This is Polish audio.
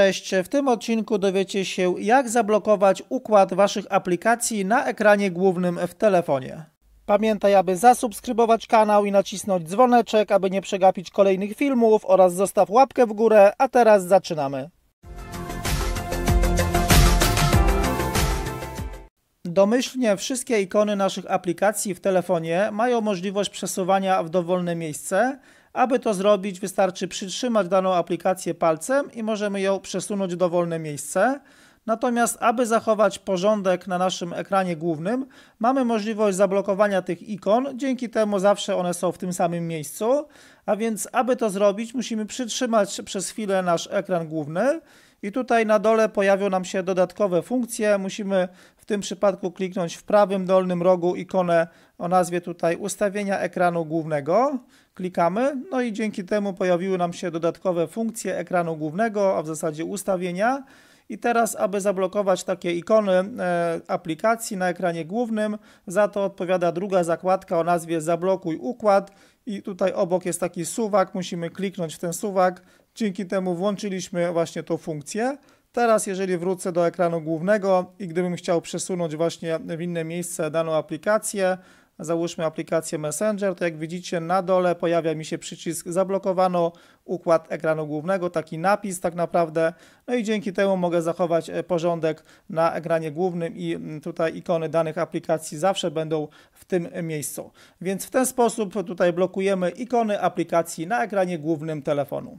cześć. W tym odcinku dowiecie się, jak zablokować układ Waszych aplikacji na ekranie głównym w telefonie. Pamiętaj, aby zasubskrybować kanał i nacisnąć dzwoneczek, aby nie przegapić kolejnych filmów oraz zostaw łapkę w górę, a teraz zaczynamy. Domyślnie wszystkie ikony naszych aplikacji w telefonie mają możliwość przesuwania w dowolne miejsce – aby to zrobić wystarczy przytrzymać daną aplikację palcem i możemy ją przesunąć w dowolne miejsce. Natomiast aby zachować porządek na naszym ekranie głównym mamy możliwość zablokowania tych ikon, dzięki temu zawsze one są w tym samym miejscu. A więc aby to zrobić musimy przytrzymać przez chwilę nasz ekran główny i tutaj na dole pojawią nam się dodatkowe funkcje. Musimy w tym przypadku kliknąć w prawym dolnym rogu ikonę o nazwie tutaj ustawienia ekranu głównego. Klikamy, no i dzięki temu pojawiły nam się dodatkowe funkcje ekranu głównego, a w zasadzie ustawienia. I teraz, aby zablokować takie ikony e, aplikacji na ekranie głównym, za to odpowiada druga zakładka o nazwie Zablokuj układ i tutaj obok jest taki suwak, musimy kliknąć w ten suwak. Dzięki temu włączyliśmy właśnie tą funkcję. Teraz jeżeli wrócę do ekranu głównego i gdybym chciał przesunąć właśnie w inne miejsce daną aplikację, załóżmy aplikację Messenger, to jak widzicie na dole pojawia mi się przycisk zablokowano układ ekranu głównego, taki napis tak naprawdę, no i dzięki temu mogę zachować e, porządek na ekranie głównym i mm, tutaj ikony danych aplikacji zawsze będą w tym miejscu. Więc w ten sposób tutaj blokujemy ikony aplikacji na ekranie głównym telefonu.